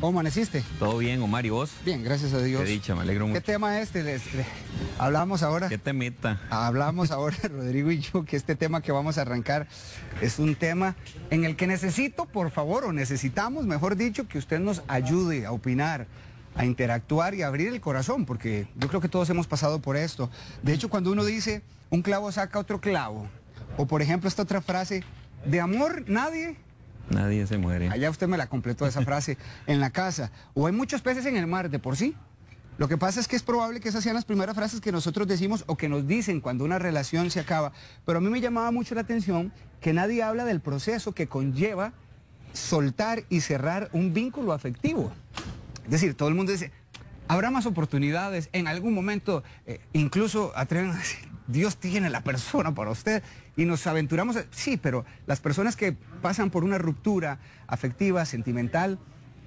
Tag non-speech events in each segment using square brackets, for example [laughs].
¿Cómo amaneciste? Todo bien, Omar, ¿y vos? Bien, gracias a Dios. Qué dicha, me alegro mucho. ¿Qué tema es este? este? hablamos ahora. ¿Qué temita? Hablamos ahora, [laughs] Rodrigo y yo, que este tema que vamos a arrancar es un tema en el que necesito, por favor, o necesitamos, mejor dicho, que usted nos ayude a opinar a interactuar y a abrir el corazón, porque yo creo que todos hemos pasado por esto. De hecho, cuando uno dice, un clavo saca otro clavo, o por ejemplo esta otra frase, de amor nadie Nadie se muere. Allá usted me la completó esa frase, [laughs] en la casa. O hay muchos peces en el mar, de por sí. Lo que pasa es que es probable que esas sean las primeras frases que nosotros decimos o que nos dicen cuando una relación se acaba. Pero a mí me llamaba mucho la atención que nadie habla del proceso que conlleva soltar y cerrar un vínculo afectivo. Es decir, todo el mundo dice, habrá más oportunidades, en algún momento, eh, incluso atreven a decir, Dios tiene la persona para usted y nos aventuramos, sí, pero las personas que pasan por una ruptura afectiva, sentimental,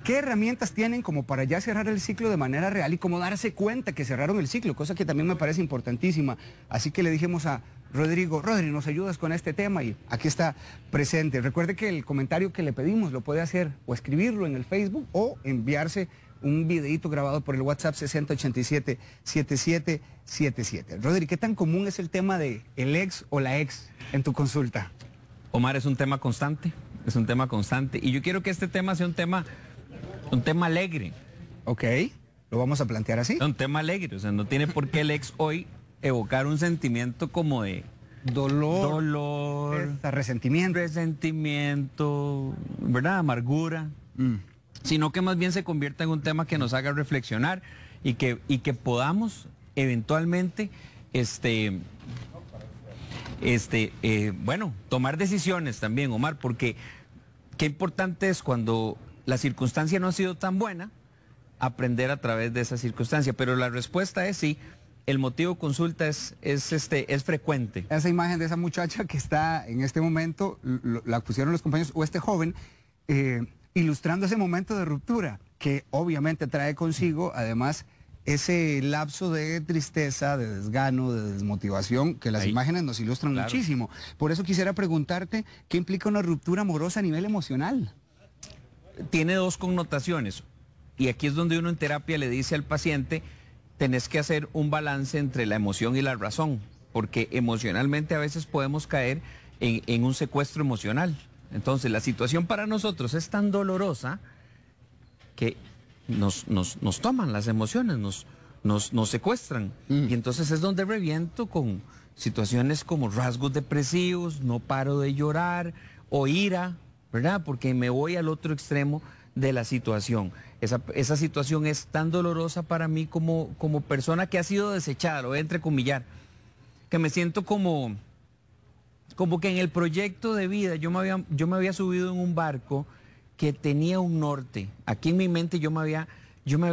¿qué herramientas tienen como para ya cerrar el ciclo de manera real y como darse cuenta que cerraron el ciclo? Cosa que también me parece importantísima. Así que le dijimos a Rodrigo, Rodri, nos ayudas con este tema y aquí está presente. Recuerde que el comentario que le pedimos lo puede hacer o escribirlo en el Facebook o enviarse un videito grabado por el WhatsApp 687 7777 Rodri, ¿qué tan común es el tema de el ex o la ex en tu consulta? Omar, es un tema constante, es un tema constante. Y yo quiero que este tema sea un tema, un tema alegre. Ok, lo vamos a plantear así. un tema alegre, o sea, no tiene por qué el ex hoy evocar un sentimiento como de dolor, resentimiento, resentimiento, ¿verdad? Amargura. Mm sino que más bien se convierta en un tema que nos haga reflexionar y que, y que podamos eventualmente, este, este, eh, bueno, tomar decisiones también, Omar, porque qué importante es cuando la circunstancia no ha sido tan buena, aprender a través de esa circunstancia. Pero la respuesta es sí, el motivo consulta es, es, este, es frecuente. Esa imagen de esa muchacha que está en este momento, la pusieron los compañeros, o este joven, eh, ilustrando ese momento de ruptura que obviamente trae consigo además ese lapso de tristeza, de desgano, de desmotivación que las imágenes nos ilustran muchísimo. Por eso quisiera preguntarte qué implica una ruptura amorosa a nivel emocional. Tiene dos connotaciones y aquí es donde uno en terapia le dice al paciente, tenés que hacer un balance entre la emoción y la razón, porque emocionalmente a veces podemos caer en un secuestro emocional entonces la situación para nosotros es tan dolorosa que nos, toman las emociones, nos, nos, secuestran. Mm. Y entonces es donde reviento con situaciones como rasgos depresivos, no paro de llorar o ira, ¿verdad? Porque me voy al otro extremo de la situación. Esa, situación es tan dolorosa para mí como, como persona que ha sido desechada, lo voy a entrecomillar, que me siento como como que en el proyecto de vida yo me había, subido en un barco que tenía un norte. Aquí en mi mente yo me había, ya me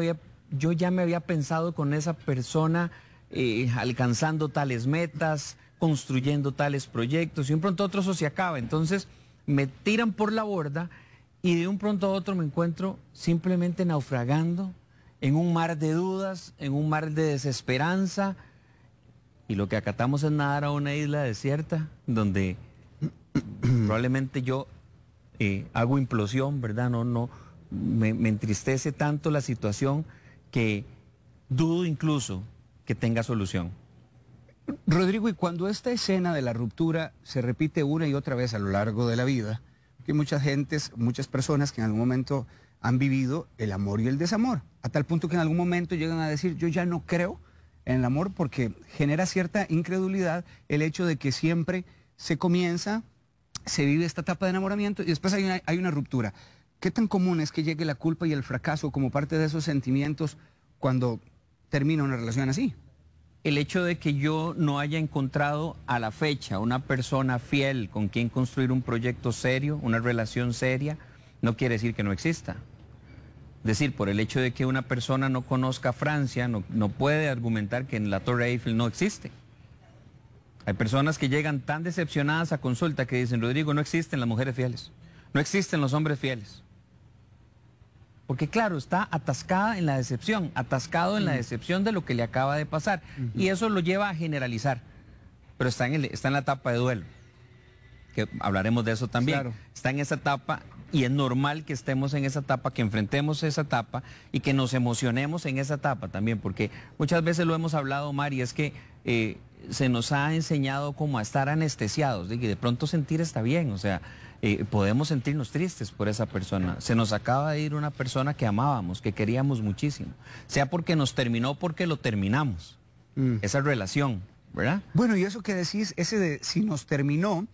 había pensado con esa persona eh, alcanzando tales metas, construyendo tales proyectos, y un pronto otro eso se acaba. Entonces me tiran por la borda y de un pronto a otro me encuentro simplemente naufragando en un mar de dudas, en un mar de desesperanza, y lo que acatamos es nadar a una isla desierta donde [clears throat] probablemente yo eh, hago implosión, ¿verdad? No, no, me, entristece tanto la situación que dudo incluso que tenga solución. Rodrigo, y cuando esta escena de la ruptura se repite una y otra vez a lo largo de la vida, que muchas gentes, muchas personas que en algún momento han vivido el amor y el desamor, a tal punto que en algún momento llegan a decir, yo ya no creo en el amor porque genera cierta incredulidad el hecho de que siempre se comienza, se vive esta etapa de enamoramiento y después hay una, ruptura. ¿Qué tan común es que llegue la culpa y el fracaso como parte de esos sentimientos cuando termina una relación así? el hecho de que yo no haya encontrado a la fecha una persona fiel con quien construir un proyecto serio, una relación seria, no quiere decir que no exista decir, por el hecho de que una persona no conozca Francia, no, no puede argumentar que en la Torre Eiffel no existe. Hay personas que llegan tan decepcionadas a consulta que dicen, Rodrigo, no existen las mujeres fieles, no existen los hombres fieles. Porque claro, está atascada en la decepción, atascado en la mm. decepción de lo que le acaba de pasar. Y eso lo lleva a generalizar. Pero está en, el, está en la etapa de duelo, que hablaremos de eso también. Está en esa etapa y es normal que estemos en esa etapa, que enfrentemos esa etapa y que nos emocionemos en esa etapa también, porque muchas veces lo hemos hablado, Mari, es que eh, se nos ha enseñado como a estar anestesiados, de de pronto sentir está bien, o sea, eh, podemos sentirnos tristes por esa persona. Se nos acaba de ir una persona que amábamos, que queríamos muchísimo, sea porque nos terminó, porque lo terminamos, mm. esa relación. ¿verdad? Bueno, y eso que decís, ese de si nos terminó,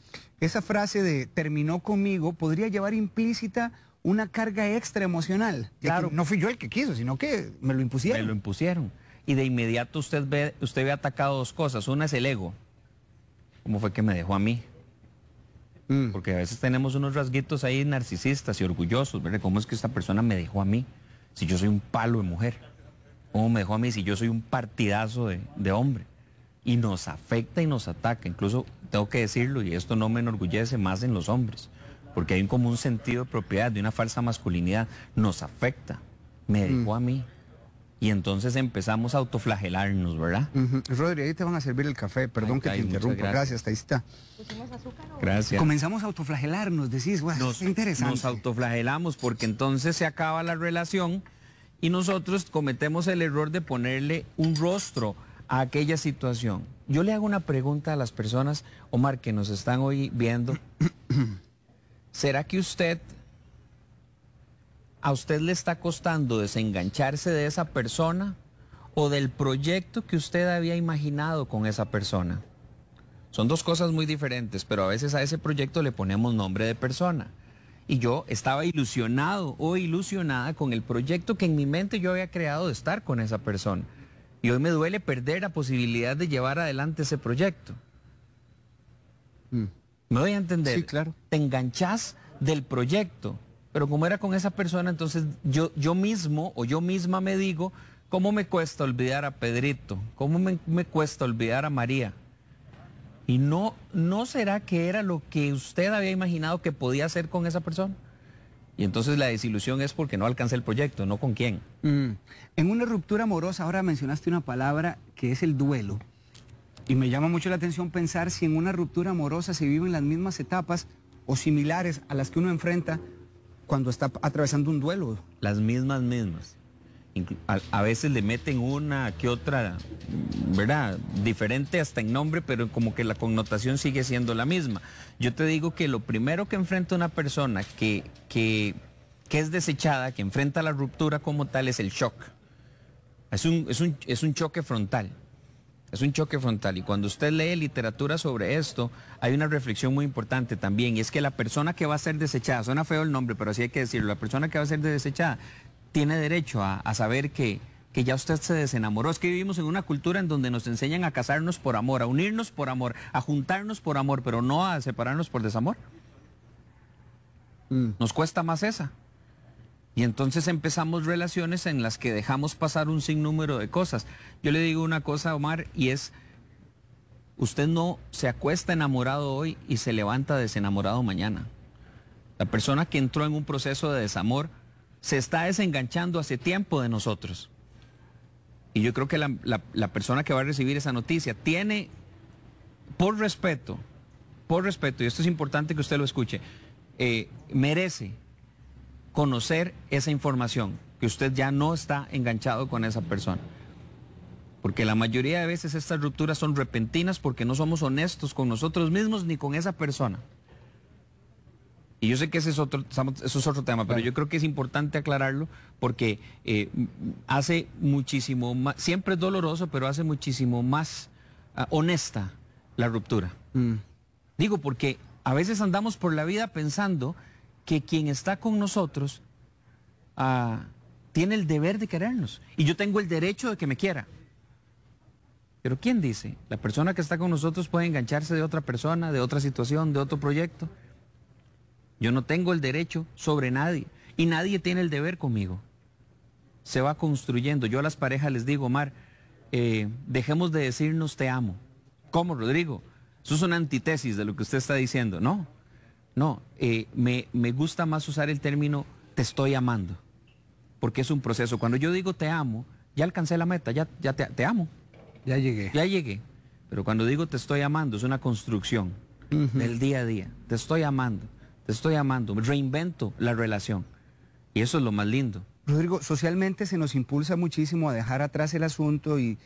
esa frase de terminó conmigo podría llevar implícita una carga extra emocional. Claro. no fui yo el que quiso, sino que me lo impusieron. Me lo impusieron. Y de inmediato usted ve, usted ve atacado dos cosas. Una es el ego. ¿Cómo fue que me dejó a mí? Mm. Porque a veces tenemos unos rasguitos ahí narcisistas y orgullosos. ¿verdad? ¿Cómo es que esta persona me dejó a mí? Si yo soy un palo de mujer. ¿Cómo me dejó a mí si yo soy un partidazo de, de hombre? Y nos afecta y nos ataca. Incluso tengo que decirlo y esto no me enorgullece más en los hombres, porque hay un común sentido de propiedad, de una falsa masculinidad, nos afecta, me mm. dejó a mí. Y entonces empezamos a autoflagelarnos, ¿verdad? Rodri, ahí te van a servir el café, perdón que te interrumpa, gracias. ahí está. Gracias. Comenzamos a autoflagelarnos, decís, bueno, nos, interesante. Nos autoflagelamos porque entonces se acaba la relación y nosotros cometemos el error de ponerle un rostro a aquella situación. Yo le hago una pregunta a las personas, Omar, que nos están hoy viendo. [clears throat] ¿Será que usted, a usted le está costando desengancharse de esa persona o del proyecto que usted había imaginado con esa persona? Son dos cosas muy diferentes, pero a veces a ese proyecto le ponemos nombre de persona. Y yo estaba ilusionado o ilusionada con el proyecto que en mi mente yo había creado de estar con esa persona. Y hoy me duele perder la posibilidad de llevar adelante ese proyecto. Mm. Me voy a entender. Sí, claro. Te enganchas del proyecto. Pero como era con esa persona, entonces yo, yo mismo o yo misma me digo, ¿cómo me cuesta olvidar a Pedrito? ¿Cómo me, me cuesta olvidar a María? Y no, ¿no será que era lo que usted había imaginado que podía hacer con esa persona? Y entonces la desilusión es porque no alcanza el proyecto, no con quién. Mm. En una ruptura amorosa, ahora mencionaste una palabra que es el duelo. Y me llama mucho la atención pensar si en una ruptura amorosa se viven las mismas etapas o similares a las que uno enfrenta cuando está atravesando un duelo. Las mismas mismas a, veces le meten una que otra, ¿verdad? Diferente hasta en nombre, pero como que la connotación sigue siendo la misma. Yo te digo que lo primero que enfrenta una persona que, que, es desechada, que enfrenta la ruptura como tal, es el shock. Es es un, es un choque frontal. Es un choque frontal. Y cuando usted lee literatura sobre esto, hay una reflexión muy importante también. Y es que la persona que va a ser desechada, suena feo el nombre, pero así hay que decirlo, la persona que va a ser desechada tiene derecho a, saber que, ya usted se desenamoró. Es que vivimos en una cultura en donde nos enseñan a casarnos por amor, a unirnos por amor, a juntarnos por amor, pero no a separarnos por desamor. Mm. Nos cuesta más esa. Y entonces empezamos relaciones en las que dejamos pasar un sinnúmero de cosas. Yo le digo una cosa, Omar, y es, usted no se acuesta enamorado hoy y se levanta desenamorado mañana. La persona que entró en un proceso de desamor se está desenganchando hace tiempo de nosotros. Y yo creo que la, persona que va a recibir esa noticia tiene, por respeto, por respeto, y esto es importante que usted lo escuche, eh, merece conocer esa información, que usted ya no está enganchado con esa persona. Porque la mayoría de veces estas rupturas son repentinas porque no somos honestos con nosotros mismos ni con esa persona. Y yo sé que ese es otro, eso es otro tema, pero yo creo que es importante aclararlo porque eh, hace muchísimo más, siempre es doloroso, pero hace muchísimo más ah, honesta la ruptura. Mm. Digo, porque a veces andamos por la vida pensando que quien está con nosotros ah, tiene el deber de querernos y yo tengo el derecho de que me quiera. Pero ¿quién dice? La persona que está con nosotros puede engancharse de otra persona, de otra situación, de otro proyecto. Yo no tengo el derecho sobre nadie y nadie tiene el deber conmigo. Se va construyendo. Yo a las parejas les digo, Omar, eh, dejemos de decirnos te amo. ¿Cómo, Rodrigo? Eso es una antítesis de lo que usted está diciendo. No, no, eh, me, gusta más usar el término te estoy amando, porque es un proceso. Cuando yo digo te amo, ya alcancé la meta, ya, ya te, amo. Ya llegué. Ya llegué. Pero cuando digo te estoy amando, es una construcción del día a día. Te estoy amando te estoy amando, reinvento la relación. Y eso es lo más lindo. Rodrigo, socialmente se nos impulsa muchísimo a dejar atrás el asunto y,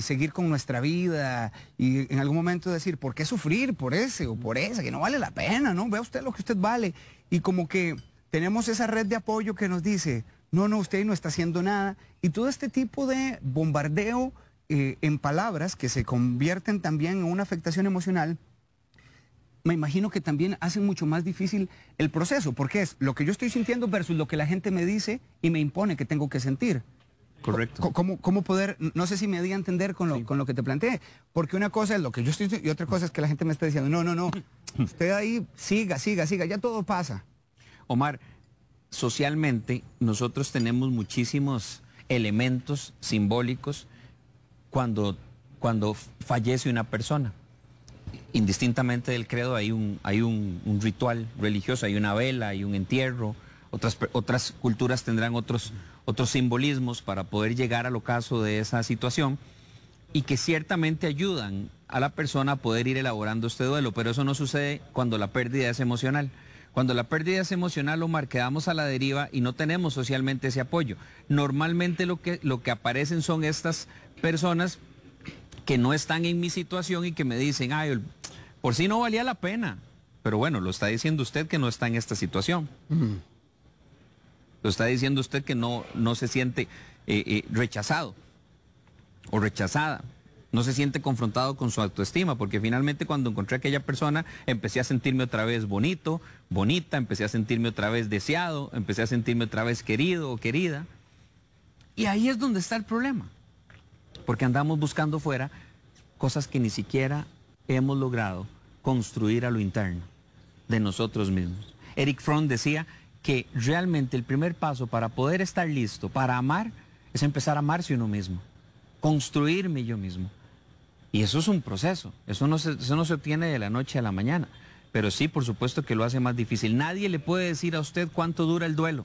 seguir con nuestra vida y en algún momento decir, ¿por qué sufrir por ese o por esa? Que no vale la pena, ¿no? Vea usted lo que usted vale. Y como que tenemos esa red de apoyo que nos dice, no, no, usted no está haciendo nada. Y todo este tipo de bombardeo eh, en palabras que se convierten también en una afectación emocional me imagino que también hace mucho más difícil el proceso, porque es lo que yo estoy sintiendo versus lo que la gente me dice y me impone que tengo que sentir. Correcto. ¿Cómo, cómo poder, no sé si me di a entender con lo, que te planteé, porque una cosa es lo que yo estoy y otra cosa es que la gente me está diciendo, no, no, no, [laughs] usted ahí siga, siga, siga, ya todo pasa. Omar, socialmente nosotros tenemos muchísimos elementos simbólicos cuando, cuando fallece una persona indistintamente del credo, hay un, hay un, ritual religioso, hay una vela, hay un entierro, otras, otras culturas tendrán otros, otros simbolismos para poder llegar al ocaso de esa situación y que ciertamente ayudan a la persona a poder ir elaborando este duelo, pero eso no sucede cuando la pérdida es emocional. Cuando la pérdida es emocional, lo quedamos a la deriva y no tenemos socialmente ese apoyo. Normalmente lo que, lo que aparecen son estas personas que no están en mi situación y que me dicen, ay, por si no valía la pena. Pero bueno, lo está diciendo usted que no está en esta situación. Lo está diciendo usted que no, no se siente eh, eh, rechazado o rechazada. No se siente confrontado con su autoestima, porque finalmente cuando encontré a aquella persona empecé a sentirme otra vez bonito, bonita, empecé a sentirme otra vez deseado, empecé a sentirme otra vez querido o querida. Y ahí es donde está el problema, porque andamos buscando fuera cosas que ni siquiera hemos logrado construir a lo interno de nosotros mismos. Eric Fromm decía que realmente el primer paso para poder estar listo, para amar, es empezar a amarse uno mismo, construirme yo mismo. Y eso es un proceso, eso no, se, eso no se obtiene de la noche a la mañana, pero sí, por supuesto que lo hace más difícil. Nadie le puede decir a usted cuánto dura el duelo.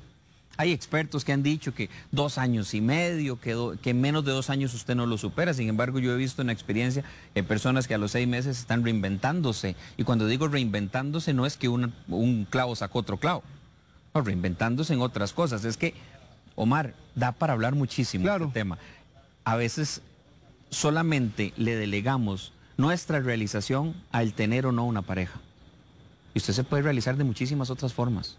Hay expertos que han dicho que dos años y medio, que, en menos de dos años usted no lo supera. Sin embargo, yo he visto una experiencia en eh, personas que a los seis meses están reinventándose. Y cuando digo reinventándose, no es que un clavo sacó otro clavo. reinventándose en otras cosas. Es que, Omar, da para hablar muchísimo este tema. A veces solamente le delegamos nuestra realización al tener o no una pareja. Y usted se puede realizar de muchísimas otras formas.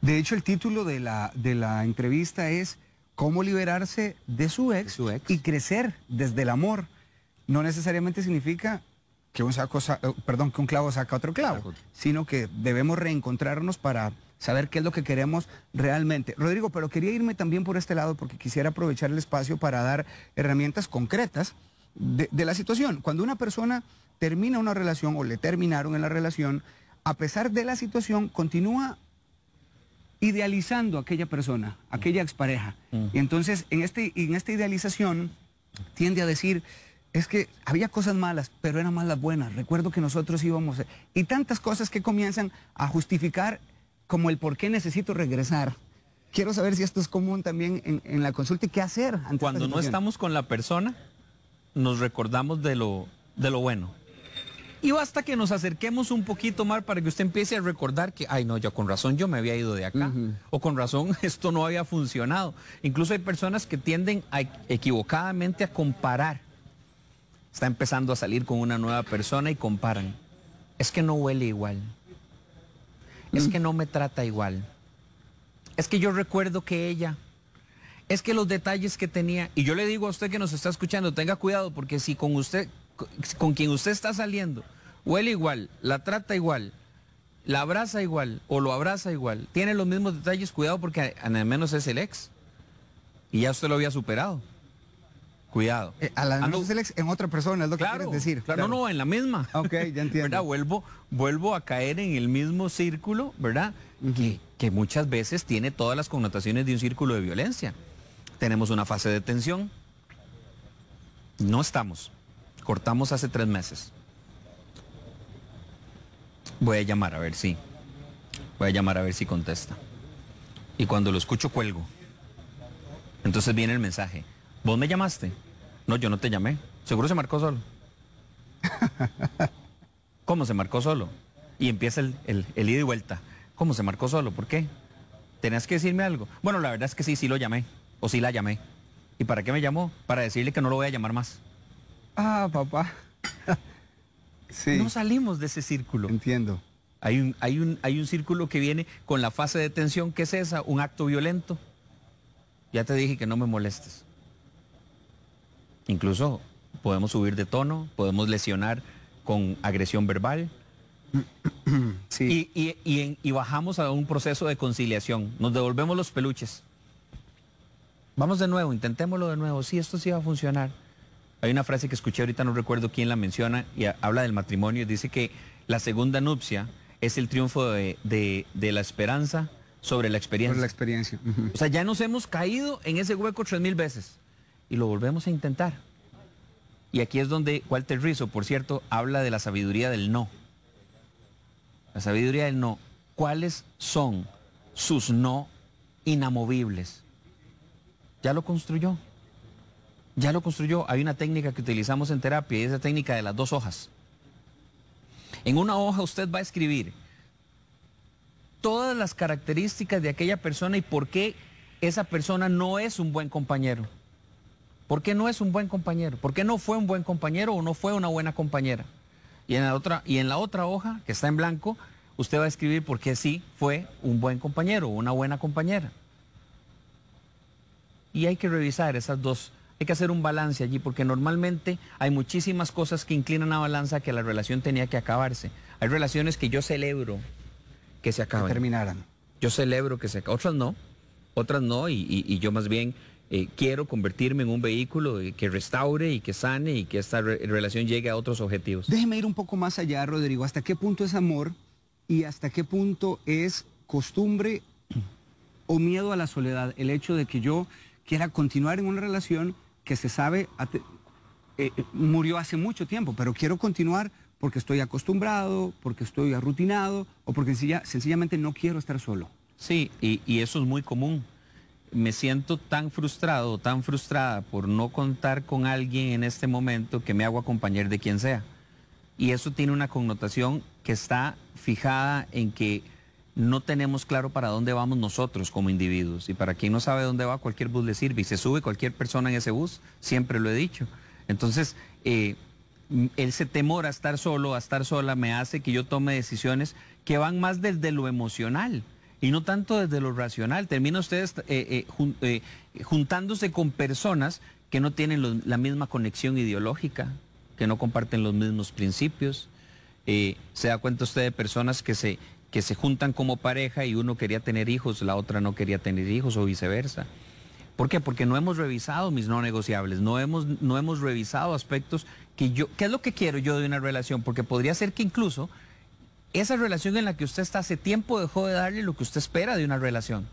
De hecho, el título de la, de la entrevista es Cómo liberarse de su, ex, y crecer desde el amor. No necesariamente significa que un, eh, perdón, que un clavo saca otro clavo, sino que debemos reencontrarnos para saber qué es lo que queremos realmente. Rodrigo, pero quería irme también por este lado porque quisiera aprovechar el espacio para dar herramientas concretas de la situación. Cuando una persona termina una relación o le terminaron en la relación, a pesar de la situación, continúa idealizando a aquella persona, aquella expareja. Y entonces en, este, en esta idealización tiende a decir, es que había cosas malas, pero eran más las buenas. Recuerdo que nosotros íbamos... Y tantas cosas que comienzan a justificar como el por qué necesito regresar. Quiero saber si esto es común también en, la consulta y qué hacer. Cuando no estamos con la persona, nos recordamos de lo, de lo bueno. Y basta que nos acerquemos un poquito más para que usted empiece a recordar que, ay no, yo con razón yo me había ido de acá, o con razón [laughs] esto no había funcionado. Incluso hay personas que tienden a, equivocadamente a comparar. Está empezando a salir con una nueva persona y comparan. Es que no huele igual. Es mm. que no me trata igual. Es que yo recuerdo que ella es que los detalles que tenía, y yo le digo a usted que nos está escuchando, tenga cuidado, porque si con usted, con quien usted está saliendo huele igual, la trata igual, la abraza igual o lo abraza igual, tiene los mismos detalles, cuidado porque al menos es el ex. Y ya usted lo había superado. Cuidado. Eh, ah, menos es el ex en otra persona, es lo que quieres decir. no, no, en la misma. Ok, ya [laughs] entiendo. Vuelvo, vuelvo a caer en el mismo círculo, ¿verdad? que muchas veces tiene todas las connotaciones de un círculo de violencia. Tenemos una fase de tensión. No estamos. Cortamos hace tres meses. Voy a llamar a ver si. Voy a llamar a ver si contesta. Y cuando lo escucho cuelgo. Entonces viene el mensaje. ¿Vos me llamaste? No, yo no te llamé. Seguro se marcó solo. [laughs] ¿Cómo se marcó solo? Y empieza el, ida y vuelta. ¿Cómo se marcó solo? ¿Por qué? ¿Tenías que decirme algo? Bueno, la verdad es que sí, sí lo llamé. O sí la llamé. ¿Y para qué me llamó? Para decirle que no lo voy a llamar más. Ah, papá. [laughs] No salimos de ese círculo. Entiendo. Hay un, hay, un, hay un círculo que viene con la fase de tensión, que es esa, un acto violento. Ya te dije que no me molestes. Incluso podemos subir de tono, podemos lesionar con agresión verbal. [clears throat] Sí. Y, y, bajamos a un proceso de conciliación. Nos devolvemos los peluches. Vamos de nuevo, intentémoslo de nuevo. Sí, esto sí va a funcionar. Hay una frase que escuché ahorita, no recuerdo quién la menciona, y habla del matrimonio. Dice que la segunda nupcia es el triunfo de, la esperanza sobre la experiencia. la experiencia. O sea, ya nos hemos caído en ese hueco tres mil veces y lo volvemos a intentar. Y aquí es donde Walter Rizzo, por cierto, habla de la sabiduría del no. La sabiduría del no. ¿Cuáles son sus no inamovibles? Ya lo construyó ya lo construyó. Hay una técnica que utilizamos en terapia y es la técnica de las dos hojas. En una hoja usted va a escribir todas las características de aquella persona y por qué esa persona no es un buen compañero. ¿Por qué no es un buen compañero? ¿Por qué no fue un buen compañero o no fue una buena compañera? Y en la otra, y en la otra hoja, que está en blanco, usted va a escribir por qué sí fue un buen compañero o una buena compañera. Y hay que revisar esas dos hay que hacer un balance allí, porque normalmente hay muchísimas cosas que inclinan a balanza que la relación tenía que acabarse. Hay relaciones que yo celebro que se acaben. Que terminaran. Yo celebro que se acaben. Otras no, otras no, y, yo más bien eh, quiero convertirme en un vehículo que restaure y que sane y que esta relación llegue a otros objetivos. Déjeme ir un poco más allá, Rodrigo. ¿Hasta qué punto es amor y hasta qué punto es costumbre o miedo a la soledad? El hecho de que yo quiera continuar en una relación que se sabe eh, eh, murió hace mucho tiempo, pero quiero continuar porque estoy acostumbrado, porque estoy arrutinado o porque sencillamente no quiero estar solo. Sí, y, eso es muy común. Me siento tan frustrado, tan frustrada por no contar con alguien en este momento que me hago acompañar de quien sea. Y eso tiene una connotación que está fijada en que no tenemos claro para dónde vamos nosotros como individuos. Y para quien no sabe dónde va, cualquier bus le sirve y se sube cualquier persona en ese bus, siempre lo he dicho. Entonces, eh, ese temor a estar solo, a estar sola, me hace que yo tome decisiones que van más desde lo emocional y no tanto desde lo racional. Termina ustedes eh, eh, juntándose con personas que no tienen la misma conexión ideológica, que no comparten los mismos principios. se da cuenta usted de personas que se que se juntan como pareja y uno quería tener hijos, la otra no quería tener hijos o viceversa. ¿Por qué? Porque no hemos revisado mis no negociables, no hemos, no hemos revisado aspectos que yo, ¿qué es lo que quiero yo de una relación? Porque podría ser que incluso esa relación en la que usted está hace tiempo dejó de darle lo que usted espera de una relación.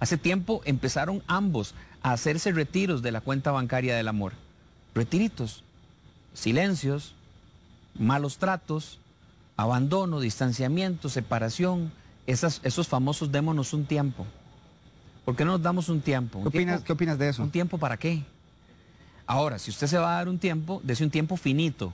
Hace tiempo empezaron ambos a hacerse retiros de la cuenta bancaria del amor. Retiritos, silencios, malos tratos, abandono, distanciamiento, separación, esos famosos démonos un tiempo. ¿Por qué no nos damos un tiempo? ¿Qué, opinas, ¿Qué opinas de eso? ¿Un tiempo para qué? Ahora, si usted se va a dar un tiempo, dese un tiempo finito.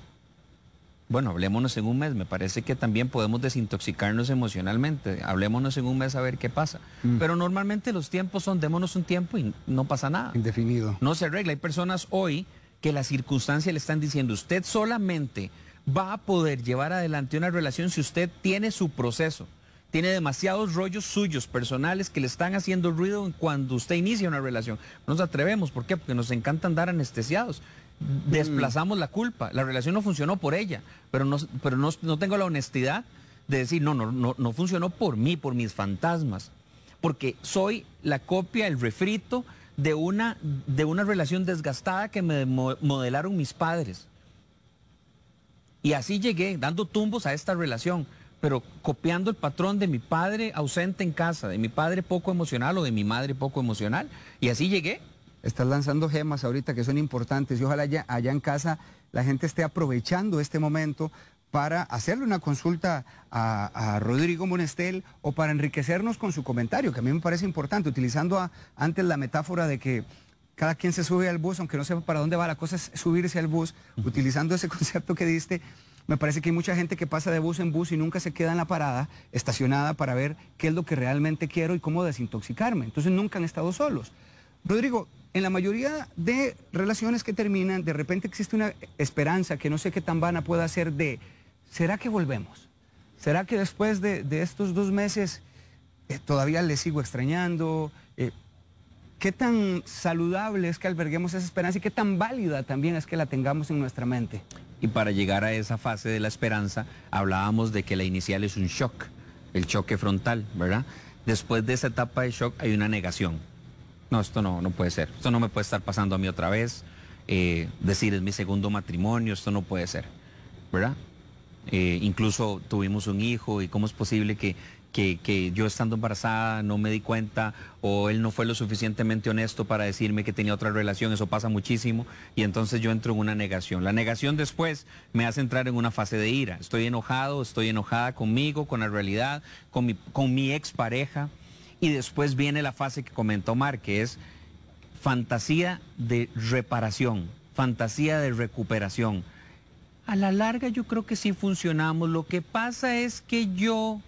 Bueno, hablémonos en un mes, me parece que también podemos desintoxicarnos emocionalmente. Hablémonos en un mes a ver qué pasa. Mm. Pero normalmente los tiempos son démonos un tiempo y no pasa nada. Indefinido. No se arregla. Hay personas hoy que las circunstancias le están diciendo, usted solamente va a poder llevar adelante una relación si usted tiene su proceso. Tiene demasiados rollos suyos, personales, que le están haciendo ruido cuando usted inicia una relación. nos atrevemos, ¿por qué? Porque nos encanta andar anestesiados. Mm. Desplazamos la culpa. La relación no funcionó por ella, pero no, pero no, tengo la honestidad de decir, no, no, no, funcionó por mí, por mis fantasmas. Porque soy la copia, el refrito de una, de una relación desgastada que me modelaron mis padres. Y así llegué, dando tumbos a esta relación, pero copiando el patrón de mi padre ausente en casa, de mi padre poco emocional o de mi madre poco emocional. Y así llegué. Estás lanzando gemas ahorita que son importantes y ojalá allá, en casa la gente esté aprovechando este momento para hacerle una consulta a, Rodrigo Monestel o para enriquecernos con su comentario, que a mí me parece importante, utilizando antes la metáfora de que cada quien se sube al bus, aunque no sepa para dónde va, la cosa es subirse al bus, utilizando ese [laughs] concepto que diste, me parece que hay mucha gente que pasa de bus en bus y nunca se queda en la parada, estacionada, para ver qué es lo que realmente quiero y cómo desintoxicarme. Entonces nunca han estado solos. Rodrigo, en la mayoría de relaciones que terminan, de repente existe una esperanza que no sé qué tan vana pueda ser de, ¿será que volvemos? ¿Será que después de, estos dos meses eh, todavía le sigo extrañando? Eh, qué tan saludable es que alberguemos esa esperanza y qué tan válida también es que la tengamos en nuestra mente. Y para llegar a esa fase de la esperanza, hablábamos de que la inicial es un shock, el choque frontal, ¿verdad? Después de esa etapa de shock hay una negación. No, esto no, no puede ser. Esto no me puede estar pasando a mí otra vez. Eh, decir es mi segundo matrimonio, esto no puede ser, ¿verdad? Eh, incluso tuvimos un hijo y cómo es posible que que, yo estando embarazada no me di cuenta o él no fue lo suficientemente honesto para decirme que tenía otra relación, eso pasa muchísimo y entonces yo entro en una negación. La negación después me hace entrar en una fase de ira. Estoy enojado, estoy enojada conmigo, con la realidad, con mi, con mi expareja y después viene la fase que comentó Omar, que es fantasía de reparación, fantasía de recuperación. A la larga yo creo que sí funcionamos. Lo que pasa es que yo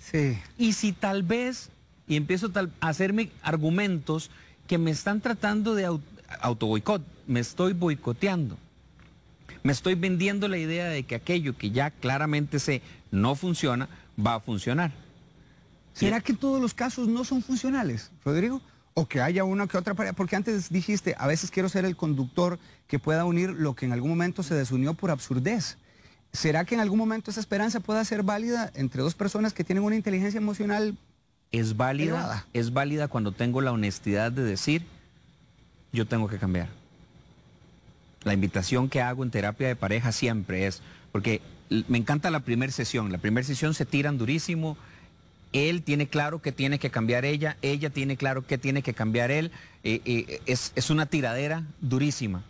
Sí. Y si tal vez, y empiezo a hacerme argumentos que me están tratando de autoboicot, me estoy boicoteando. Me estoy vendiendo la idea de que aquello que ya claramente sé no funciona, va a funcionar. ¿Será que todos los casos no son funcionales, Rodrigo? O que haya una que otra pareja, porque antes dijiste, a veces quiero ser el conductor que pueda unir lo que en algún momento se desunió por absurdez. ¿Será que en algún momento esa esperanza pueda ser válida entre dos personas que tienen una inteligencia emocional es válida? Es válida cuando tengo la honestidad de decir, yo tengo que cambiar. La invitación que hago en terapia de pareja siempre es, porque me encanta la primera sesión, la primera sesión se tiran durísimo, él tiene claro que tiene que cambiar ella, ella tiene claro que tiene que cambiar él, eh, eh, es una tiradera durísima.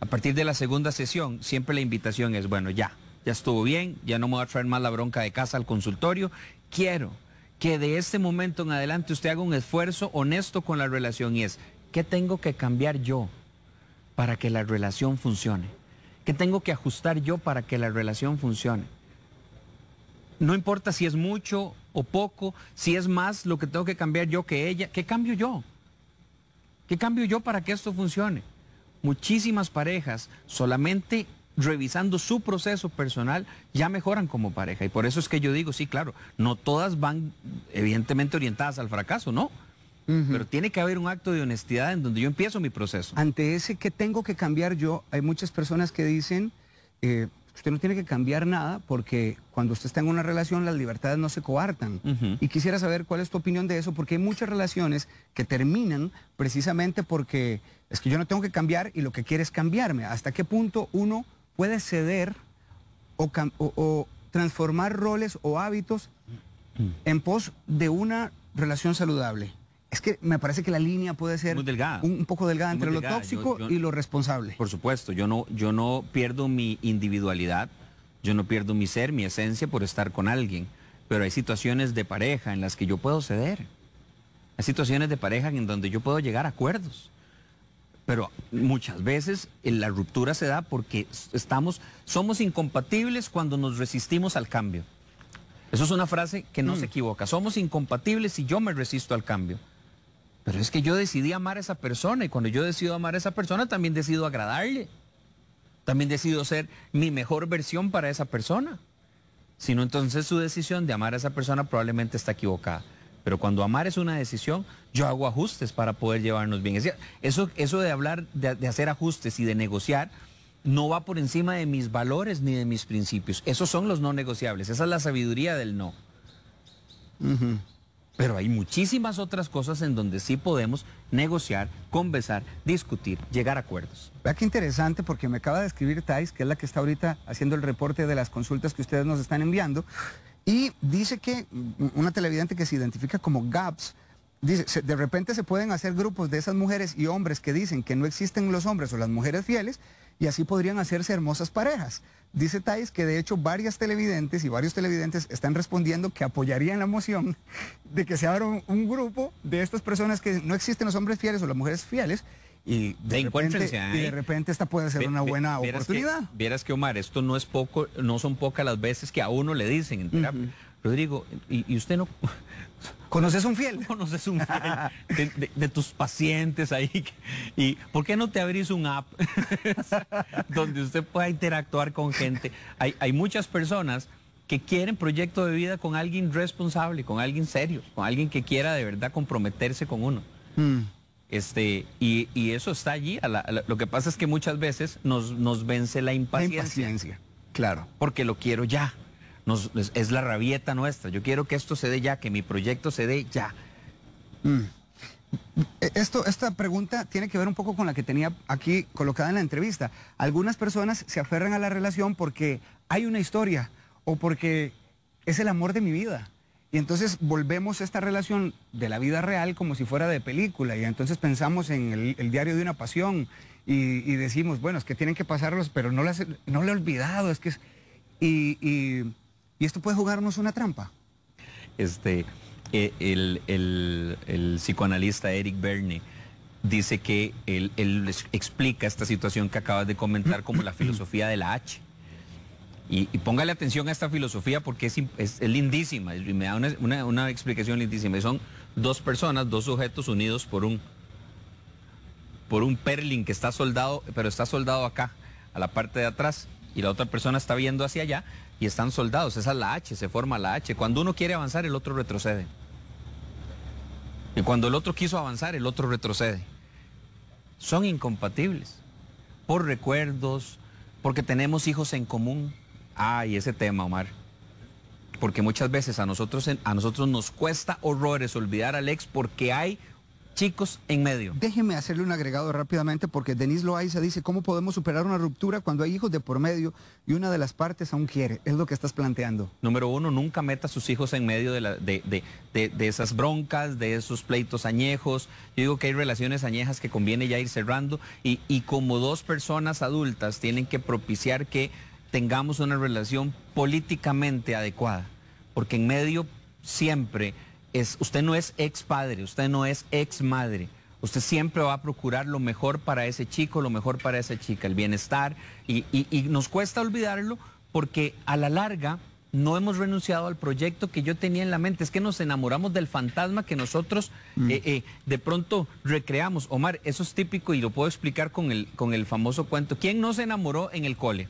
A partir de la segunda sesión, siempre la invitación es, bueno, ya, ya estuvo bien, ya no me voy a traer más la bronca de casa al consultorio, quiero que de este momento en adelante usted haga un esfuerzo honesto con la relación y es, ¿qué tengo que cambiar yo para que la relación funcione? ¿Qué tengo que ajustar yo para que la relación funcione? No importa si es mucho o poco, si es más lo que tengo que cambiar yo que ella, ¿qué cambio yo? ¿Qué cambio yo para que esto funcione? muchísimas parejas solamente revisando su proceso personal, ya mejoran como pareja. Y por eso es que yo digo, sí, claro, no todas van evidentemente orientadas al fracaso, ¿no? Pero tiene que haber un acto de honestidad en donde yo empiezo mi proceso. Ante ese que tengo que cambiar yo, hay muchas personas que dicen, eh, usted no tiene que cambiar nada porque cuando usted está en una relación las libertades no se coartan. Y quisiera saber cuál es tu opinión de eso, porque hay muchas relaciones que terminan precisamente porque es que yo no tengo que cambiar y lo que quiere es cambiarme. ¿Hasta qué punto uno puede ceder o transformar roles o hábitos en pos de una relación saludable? Es que me parece que la línea puede ser un, poco delgada entre lo tóxico y lo responsable. Por supuesto, yo no, yo no pierdo mi individualidad, yo no pierdo mi ser, mi esencia por estar con alguien, pero hay situaciones de pareja en las que yo puedo ceder. Hay situaciones de pareja en donde yo puedo llegar a acuerdos. Pero muchas veces eh, la ruptura se da porque estamos, somos incompatibles cuando nos resistimos al cambio. Eso es una frase que no se mm. equivoca. Somos incompatibles si yo me resisto al cambio. Pero es que yo decidí amar a esa persona y cuando yo decido amar a esa persona también decido agradarle. También decido ser mi mejor versión para esa persona. Si no, entonces su decisión de amar a esa persona probablemente está equivocada. Pero cuando amar es una decisión, yo hago ajustes para poder llevarnos bien. Eso, eso de hablar, de, hacer ajustes y de negociar, no va por encima de mis valores ni de mis principios. Esos son los no negociables. Esa es la sabiduría del no. Pero hay muchísimas otras cosas en donde sí podemos negociar, conversar, discutir, llegar a acuerdos. Vea qué interesante porque me acaba de escribir Thais, que es la que está ahorita haciendo el reporte de las consultas que ustedes nos están enviando, y dice que mm, una televidente que se identifica como GAPS, Dice, de repente se pueden hacer grupos de esas mujeres y hombres que dicen que no existen los hombres o las mujeres fieles y así podrían hacerse hermosas parejas. Dice Tais que de hecho varias televidentes y varios televidentes están respondiendo que apoyarían la moción de que se abra un, grupo de estas personas que no existen los hombres fieles o las mujeres fieles y de, repente, de repente esta puede ser una buena oportunidad. vieras que Omar, esto no es poco, no son pocas las veces que a uno le dicen, en Rodrigo, y, usted no, ¿Conoces un fiel? [laughs] ¿Conoces un fiel de, tus pacientes ahí? ¿Y por qué no te abrís un app [laughs] donde usted pueda interactuar con gente? Hay, muchas personas que quieren proyecto de vida con alguien responsable, con alguien serio, con alguien que quiera de verdad comprometerse con uno. Mm. Este, y, eso está allí. lo que pasa es que muchas veces nos, nos vence la impaciencia. La impaciencia, claro. Porque lo quiero ya es, la rabieta nuestra. Yo quiero que esto se dé ya, que mi proyecto se dé ya. Mm. E, esto, esta pregunta tiene que ver un poco con la que tenía aquí colocada en la entrevista. Algunas personas se aferran a la relación porque hay una historia o porque es el amor de mi vida. Y entonces volvemos esta relación de la vida real como si fuera de película. Y entonces pensamos en el, diario de una pasión y, decimos, bueno, es que tienen que pasarlos, pero no, las, no lo he olvidado. Es que es... y ¿Y esto puede jugarnos una trampa? Este, eh, el, psicoanalista Eric Berne dice que él, explica esta situación que acabas de comentar como la filosofía de la H. Y, póngale atención a esta filosofía porque es, lindísima y me da una, explicación lindísima. son dos personas, dos sujetos unidos por un, por un perlin que está soldado, pero está soldado acá, a la parte de atrás, y la otra persona está viendo hacia allá, y están soldados. Esa es la H, se forma la H. Cuando uno quiere avanzar, el otro retrocede. Y cuando el otro quiso avanzar, el otro retrocede. Son incompatibles. Por recuerdos, porque tenemos hijos en común. Ay, ese tema, Omar. Porque muchas veces a nosotros, a nosotros nos cuesta horrores olvidar al ex porque hay chicos en medio. Déjeme hacerle un agregado rápidamente porque Denise Loaiza dice, ¿cómo podemos superar una ruptura cuando hay hijos de por medio y una de las partes aún quiere? Es lo que estás planteando. Número uno, nunca meta a sus hijos en medio de, de, esas broncas, de esos pleitos añejos. Yo digo que hay relaciones añejas que conviene ya ir cerrando y, y como dos personas adultas tienen que propiciar que tengamos una relación políticamente adecuada, porque en medio siempre usted no es ex padre, usted no es ex madre. Usted siempre va a procurar lo mejor para ese chico, lo mejor para esa chica, el bienestar. Y, nos cuesta olvidarlo porque a la larga no hemos renunciado al proyecto que yo tenía en la mente. Es que nos enamoramos del fantasma que nosotros mm. eh, eh, de pronto recreamos. Omar, eso es típico y lo puedo explicar con el, con el famoso cuento. ¿Quién no se enamoró en el cole?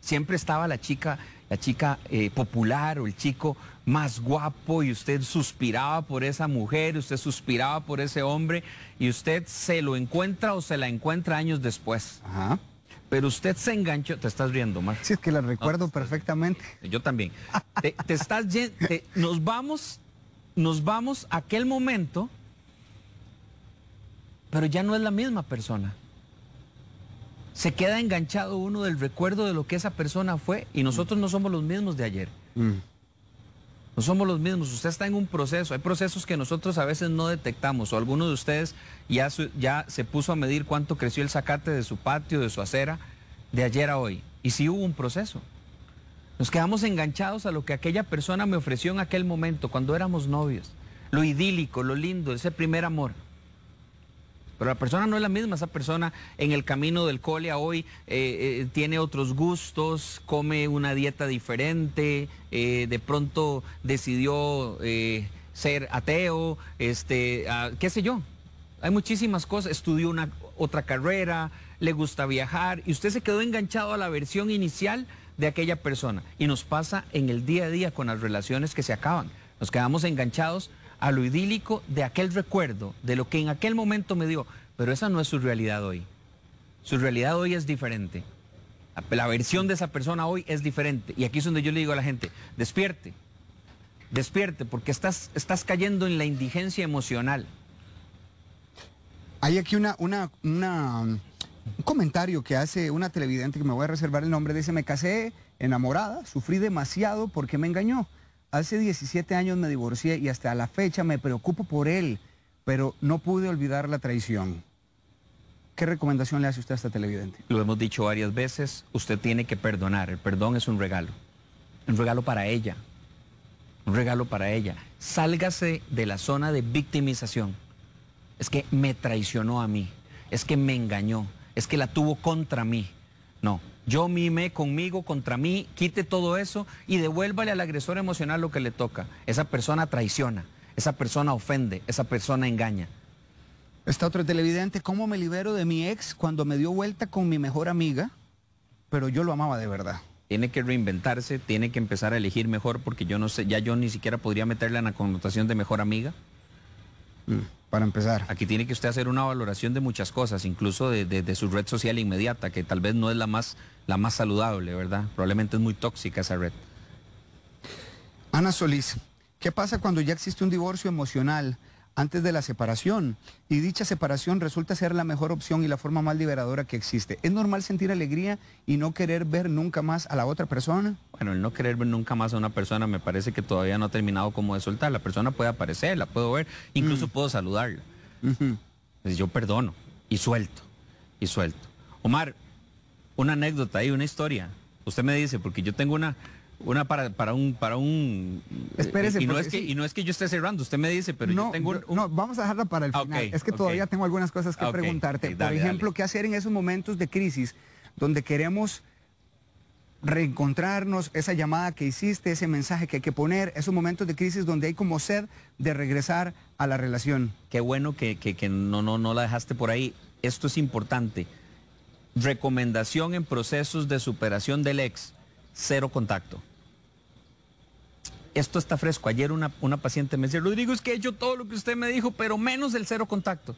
Siempre estaba la chica, la chica eh, popular o el chico más guapo y usted suspiraba por esa mujer, usted suspiraba por ese hombre y usted se lo encuentra o se la encuentra años después. Pero usted se enganchó, te estás riendo, Mar. Sí, es que la ah, recuerdo perfectamente. Yo también. te, estás, nos vamos, nos vamos a aquel momento, pero ya no es la misma persona se queda enganchado uno del recuerdo de lo que esa persona fue y nosotros no somos los mismos de ayer. Mm. No somos los mismos, usted está en un proceso, hay procesos que nosotros a veces no detectamos o alguno de ustedes ya, ya se puso a medir cuánto creció el zacate de su patio, de su acera, de ayer a hoy. Y sí hubo un proceso. Nos quedamos enganchados a lo que aquella persona me ofreció en aquel momento, cuando éramos novios, lo idílico, lo lindo, ese primer amor. Pero la persona no es la misma, esa persona en el camino del cole a hoy eh, eh, tiene otros gustos, come una dieta diferente, eh, de pronto decidió ser ateo, este, ah, qué sé yo. Hay muchísimas cosas, estudió una otra carrera, le gusta viajar y usted se quedó enganchado a la versión inicial de aquella persona. Y nos pasa en el día a día con las relaciones que se acaban. Nos quedamos enganchados a lo idílico de aquel recuerdo, de lo que en aquel momento me dio, pero esa no es su realidad hoy. Su realidad hoy es diferente. La versión de esa persona hoy es diferente. Y aquí es donde yo le digo a la gente, despierte, despierte, porque estás, estás cayendo en la indigencia emocional. Hay aquí una, un comentario que hace una televidente que me voy a reservar el nombre, dice, me casé enamorada, sufrí demasiado porque me engañó. Hace 17 años me divorcié y hasta la fecha me preocupo por él, pero no pude olvidar la traición. ¿Qué recomendación le hace usted a esta televidente? Lo hemos dicho varias veces, usted tiene que perdonar. El perdón es un regalo. Un regalo para ella. Un regalo para ella. Sálgase de la zona de victimización. Es que me traicionó a mí. Es que me engañó. Es que la tuvo contra mí. No, yo mimé conmigo, contra mí, quite todo eso y devuélvale al agresor emocional lo que le toca. Esa persona traiciona, esa persona ofende, esa persona engaña. Está otro televidente, ¿cómo me libero de mi ex cuando me dio vuelta con mi mejor amiga? Pero yo lo amaba de verdad. Tiene que reinventarse, tiene que empezar a elegir mejor porque yo no sé, ya yo ni siquiera podría meterle en la connotación de mejor amiga. Mm. para empezar. Aquí tiene que usted hacer una valoración de muchas cosas, incluso de, su red social inmediata, que tal vez no es la más, la más saludable, ¿verdad? Probablemente es muy tóxica esa red. Ana Solís, ¿qué pasa cuando ya existe un divorcio emocional? antes de la separación. Y dicha separación resulta ser la mejor opción y la forma más liberadora que existe. ¿Es normal sentir alegría y no querer ver nunca más a la otra persona? Bueno, el no querer ver nunca más a una persona me parece que todavía no ha terminado como de soltar. La persona puede aparecer, la puedo ver, incluso mm. puedo saludarla. Pues yo perdono y suelto, y suelto. Omar, una anécdota ahí, una historia. Usted me dice, porque yo tengo una, una para, un para un Espérese, y no pues, es que y no es que yo esté cerrando usted me dice pero no, yo tengo no vamos a dejarla para el ah, final es que todavía tengo algunas cosas que ah, preguntarte por ejemplo qué hacer en esos momentos de crisis donde queremos reencontrarnos esa llamada que hiciste ese mensaje que hay que poner esos momentos de crisis donde hay como sed de regresar a la relación qué bueno que, que no no no la dejaste por ahí esto es importante recomendación en procesos de superación del ex cero contacto esto está fresco. Ayer una, paciente me decía, Rodrigo, es que he hecho todo lo que usted me dijo, pero menos el cero contacto.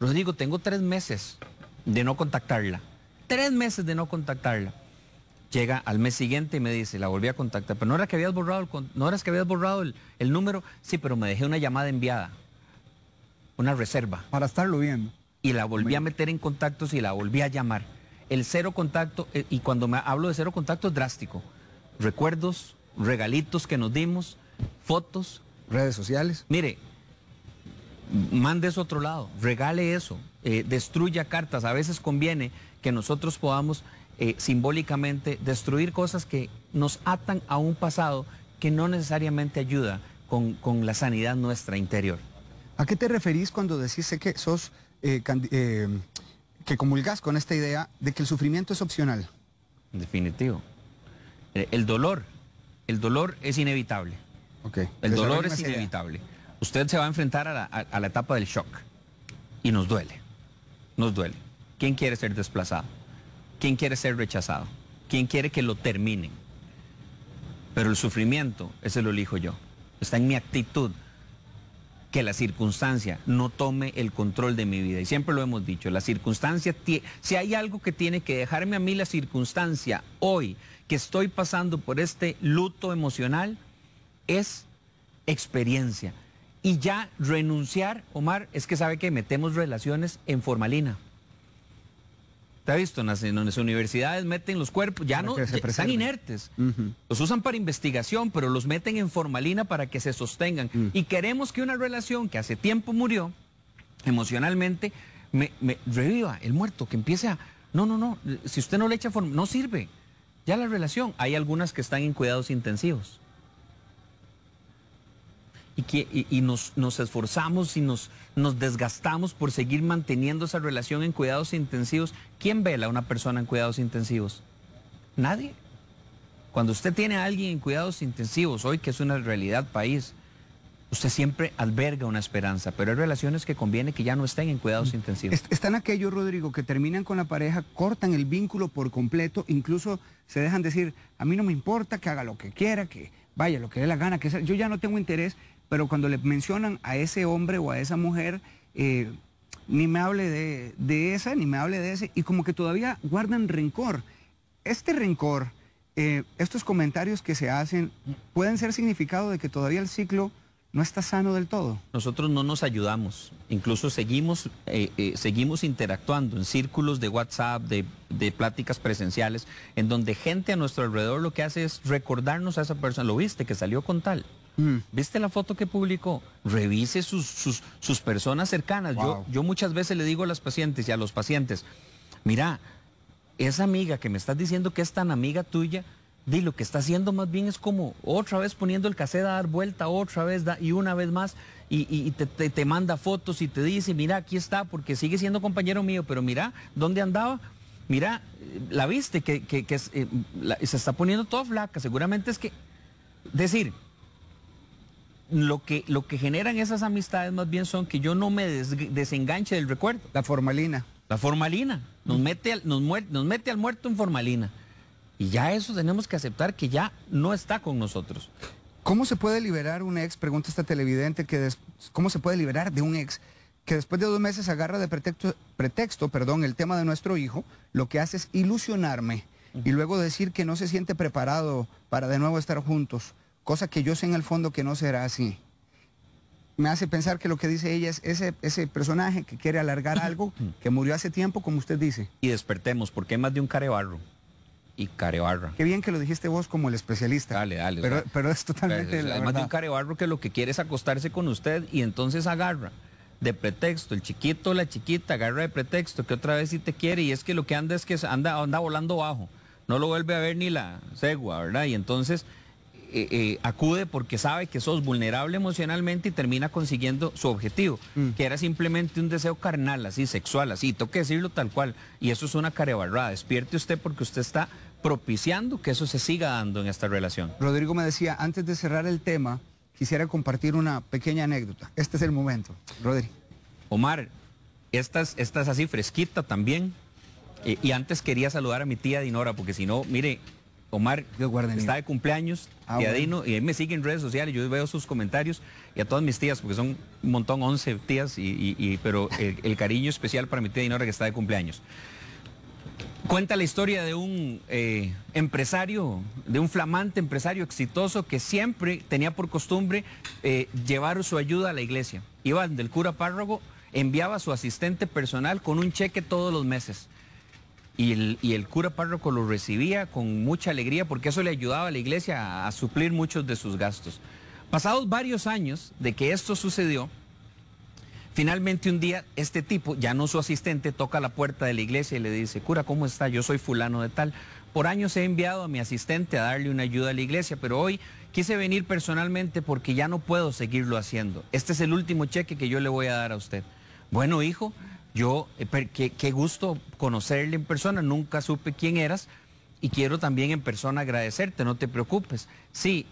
Rodrigo, tengo tres meses de no contactarla. Tres meses de no contactarla. Llega al mes siguiente y me dice, la volví a contactar, pero no era que habías borrado el, no que borrado el número, sí, pero me dejé una llamada enviada, una reserva. Para estarlo viendo. Y la volví a meter en contactos y la volví a llamar. El cero contacto, eh, y cuando me hablo de cero contacto es drástico recuerdos, regalitos que nos dimos, fotos. Redes sociales. Mire, mande eso a otro lado, regale eso, eh, destruya cartas. A veces conviene que nosotros podamos eh, simbólicamente destruir cosas que nos atan a un pasado que no necesariamente ayuda con, la sanidad nuestra interior. ¿A qué te referís cuando decís que sos eh, que comulgas con esta idea de que el sufrimiento es opcional? En Definitivo. Eh, el dolor, el dolor es inevitable. El dolor es inevitable. Usted se va a enfrentar a la, la, etapa del shock y nos duele, nos duele. ¿Quién quiere ser desplazado? ¿Quién quiere ser rechazado? ¿Quién quiere que lo terminen? Pero el sufrimiento, ese lo elijo yo. Está en mi actitud, que la circunstancia no tome el control de mi vida. Y siempre lo hemos dicho, la circunstancia, si hay algo que tiene que dejarme a mí la circunstancia hoy que estoy pasando por este luto emocional, es experiencia. Y ya renunciar, Omar, es que sabe que metemos relaciones en formalina. ¿Te ha visto? En las, universidades meten los cuerpos, ya no, están inertes. Los usan para investigación, pero los meten en formalina para que se sostengan. Mm. Y queremos que una relación que hace tiempo murió, emocionalmente, reviva el muerto, que empiece a... No, no, no, si usted no le echa forma, no sirve. Ya la relación, hay algunas que están en cuidados intensivos y, nos, nos, esforzamos y nos, nos desgastamos por seguir manteniendo esa relación en cuidados intensivos. ¿Quién vela a una persona en cuidados intensivos? Nadie. Cuando usted tiene a alguien en cuidados intensivos, hoy que es una realidad país, usted siempre alberga una esperanza, pero hay relaciones que conviene que ya no estén en cuidados mm. intensivos. Están aquellos, Rodrigo, que terminan con la pareja, cortan el vínculo por completo, incluso se dejan decir, a mí no me importa que haga lo que quiera, que vaya lo que dé la gana, que sea. yo ya no tengo interés pero cuando le mencionan a ese hombre o a esa mujer, eh, ni me hable de, esa, ni me hable de ese, y como que todavía guardan rencor. Este rencor, eh, estos comentarios que se hacen, pueden ser significado de que todavía el ciclo no está sano del todo. Nosotros no nos ayudamos, incluso seguimos, eh, seguimos interactuando en círculos de WhatsApp, de, pláticas presenciales, en donde gente a nuestro alrededor lo que hace es recordarnos a esa persona, lo viste que salió con tal. Mm. ¿Viste la foto que publicó? Revise sus, sus, personas cercanas. Yo, muchas veces le digo a las pacientes y a los pacientes, mira, esa amiga que me estás diciendo que es tan amiga tuya, di lo que está haciendo más bien es como otra vez poniendo el cassette a dar vuelta, otra vez y una vez más, y, te, manda fotos y te dice, mira, aquí está, porque sigue siendo compañero mío, pero mira, ¿dónde andaba? Mira, la viste, que, eh, se está poniendo toda flaca, seguramente es que... Decir, lo que, lo que generan esas amistades más bien son que yo no me desenganche del recuerdo. La formalina. La formalina. Nos, mete al, nos, mete al muerto en formalina. Y ya eso tenemos que aceptar que ya no está con nosotros. ¿Cómo se puede liberar un ex? Pregunta esta televidente que cómo se puede liberar de un ex que después de dos meses agarra de pretexto, pretexto perdón, el tema de nuestro hijo, lo que hace es ilusionarme y luego decir que no se siente preparado para de nuevo estar juntos cosa que yo sé en el fondo que no será así. Me hace pensar que lo que dice ella es ese, ese personaje que quiere alargar algo [laughs] que murió hace tiempo, como usted dice. Y despertemos, porque hay más de un carebarro y carebarro Qué bien que lo dijiste vos como el especialista. Dale, dale. Pero, es totalmente... es, la de un carebarro que lo que quiere es acostarse con usted y entonces agarra de pretexto, el chiquito, la chiquita, agarra de pretexto, que otra vez sí te quiere, y es que lo que anda es que anda, anda volando bajo, no lo vuelve a ver ni la cegua, ¿verdad? Y entonces eh, eh, acude porque sabe que sos vulnerable emocionalmente y termina consiguiendo su objetivo, mm. que era simplemente un deseo carnal, así, sexual, así, toque decirlo tal cual. Y eso es una carebarrada. Despierte usted porque usted está propiciando que eso se siga dando en esta relación. Rodrigo me decía, antes de cerrar el tema, quisiera compartir una pequeña anécdota. Este es el momento, Rodrigo. Omar, esta es, así fresquita también. Eh, y antes quería saludar a mi tía Dinora, porque si no, mire, Omar está de cumpleaños ah, y y me sigue en redes sociales, yo veo sus comentarios y a todas mis tías, porque son un montón, 11 tías, y, pero el, cariño especial para mi tía Dinora que está de cumpleaños. Cuenta la historia de un eh, empresario, de un flamante empresario exitoso que siempre tenía por costumbre eh, llevar su ayuda a la iglesia. Iván del cura párroco, enviaba a su asistente personal con un cheque todos los meses y el, cura párroco lo recibía con mucha alegría porque eso le ayudaba a la iglesia a, a suplir muchos de sus gastos. Pasados varios años de que esto sucedió, finalmente un día este tipo, ya no su asistente, toca la puerta de la iglesia y le dice, cura, ¿cómo está? Yo soy fulano de tal. Por años he enviado a mi asistente a darle una ayuda a la iglesia, pero hoy quise venir personalmente porque ya no puedo seguirlo haciendo. Este es el último cheque que yo le voy a dar a usted. Bueno, hijo, yo, eh, qué, gusto conocerle en persona, nunca supe quién eras y quiero también en persona agradecerte, no te preocupes. Sí,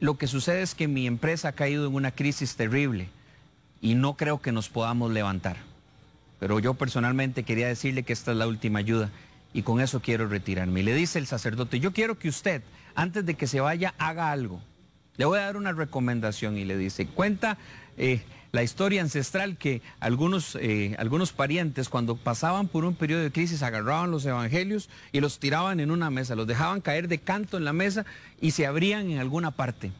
lo que sucede es que mi empresa ha caído en una crisis terrible y no creo que nos podamos levantar. Pero yo personalmente quería decirle que esta es la última ayuda y con eso quiero retirarme. Y le dice el sacerdote, yo quiero que usted, antes de que se vaya, haga algo. Le voy a dar una recomendación y le dice, cuenta... Eh, la historia ancestral que algunos, eh, algunos parientes cuando pasaban por un periodo de crisis agarraban los evangelios y los tiraban en una mesa, los dejaban caer de canto en la mesa y se abrían en alguna parte.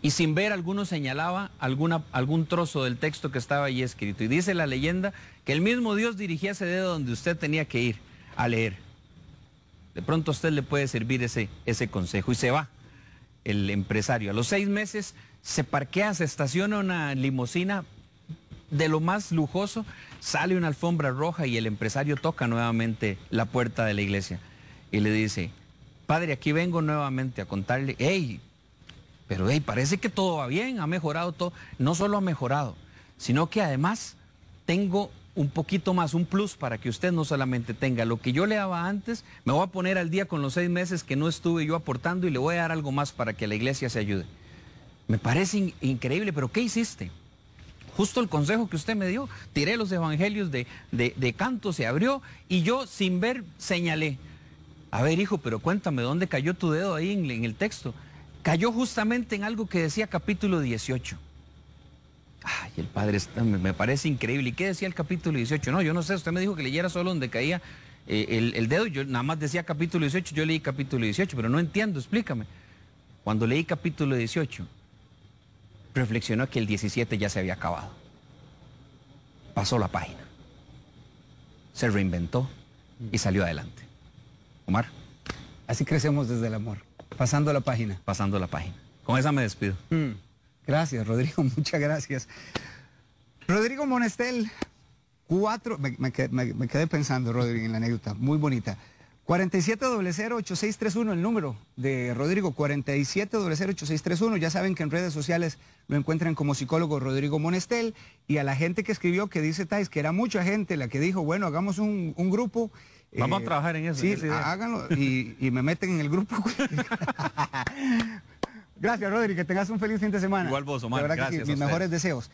Y sin ver alguno señalaba alguna, algún trozo del texto que estaba allí escrito. Y dice la leyenda que el mismo Dios dirigía ese dedo donde usted tenía que ir a leer. De pronto a usted le puede servir ese, ese consejo y se va el empresario. A los seis meses se parquea, se estaciona una limusina de lo más lujoso, sale una alfombra roja y el empresario toca nuevamente la puerta de la iglesia y le dice, padre, aquí vengo nuevamente a contarle, hey, pero hey, parece que todo va bien, ha mejorado todo, no solo ha mejorado, sino que además tengo un poquito más, un plus para que usted no solamente tenga lo que yo le daba antes, me voy a poner al día con los seis meses que no estuve yo aportando y le voy a dar algo más para que la iglesia se ayude. Me parece increíble, pero ¿qué hiciste? Justo el consejo que usted me dio, tiré los evangelios de, de, canto, se abrió y yo sin ver señalé. A ver, hijo, pero cuéntame, ¿dónde cayó tu dedo ahí en, el texto? Cayó justamente en algo que decía capítulo 18. Ay, el padre me parece increíble. ¿Y qué decía el capítulo 18? No, yo no sé, usted me dijo que leyera solo donde caía eh, el, el, dedo. Yo nada más decía capítulo 18, yo leí capítulo 18, pero no entiendo, explícame. Cuando leí capítulo 18, reflexionó que el 17 ya se había acabado. Pasó la página. Se reinventó y salió adelante. Omar. Así crecemos desde el amor. Pasando la página. Pasando la página. Con esa me despido. Mm. Gracias, Rodrigo. [laughs] Muchas gracias. Rodrigo Monestel, cuatro, me, me, quedé pensando, Rodrigo, en la anécdota, muy bonita. 47008631, el número de Rodrigo, 47008631. Ya saben que en redes sociales lo encuentran como psicólogo Rodrigo Monestel. Y a la gente que escribió, que dice Tais, que era mucha gente la que dijo, bueno, hagamos un, grupo. Vamos a eh, trabajar en eso. Sí, sí háganlo y, me meten en el grupo. [laughs] Gracias, Rodrigo, que tengas un feliz fin de semana. Igual vos, Omar. La verdad que mis mejores deseos.